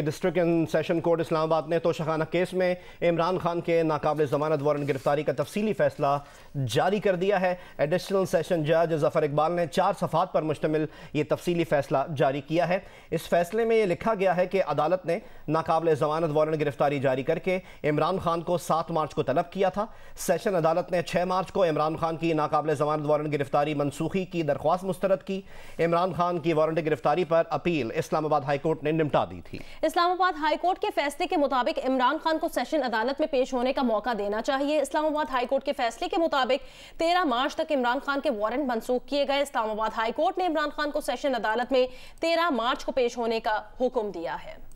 district and session court Islamabad ने Toshakhana case में इमरान खान के नाकबले जमानत वारंट गिरफ्तारी का तफसीली फैसला जारी कर दिया है एडिशनल सेशन जज जफर इकबाल ने चार सफात पर मुश्तमिल ये तफसीली फैसला जारी किया है इस फैसले में ये लिखा गया है कि अदालत ने नाकबले जमानत वारंट गिरफ्तारी जारी करके इमरान खान को सात मार्च को तलब किया था सेशन अदालत ने छः मार्च को इमरान खान की नाकबले जमानत वारंट गिरफ्तारी मनसूखी की दरख्वास्त मुस्तरद की इमरान खान की वारंट गिरफ्तारी पर अपील इस्लामाबाद हाईकोर्ट ने निपटा दी थी इस्लामाबाद हाईकोर्ट के फैसले के मुताबिक इमरान खान को सेशन अदालत में पेश होने का मौका देना चाहिए इस्लामाबाद हाईकोर्ट के फैसले के मुताबिक तेरह मार्च तक इमरान खान के वारंट मनसूख किए गए इस्लामाबाद हाईकोर्ट ने इमरान खान को सेशन अदालत में तेरह मार्च को पेश होने का हुक्म दिया है